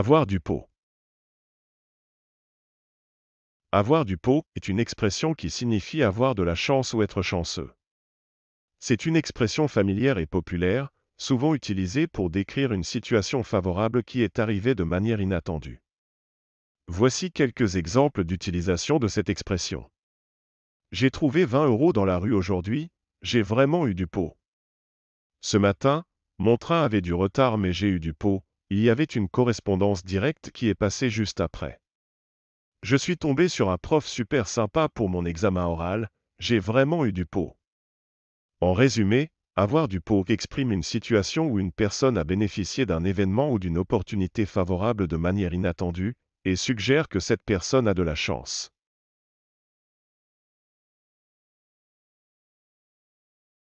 Avoir du pot. Avoir du pot est une expression qui signifie avoir de la chance ou être chanceux. C'est une expression familière et populaire, souvent utilisée pour décrire une situation favorable qui est arrivée de manière inattendue. Voici quelques exemples d'utilisation de cette expression. J'ai trouvé 20 euros dans la rue aujourd'hui, j'ai vraiment eu du pot. Ce matin, mon train avait du retard mais j'ai eu du pot, il y avait une correspondance directe qui est passée juste après. Je suis tombé sur un prof super sympa pour mon examen oral, j'ai vraiment eu du pot. En résumé, avoir du pot exprime une situation où une personne a bénéficié d'un événement ou d'une opportunité favorable de manière inattendue, et suggère que cette personne a de la chance.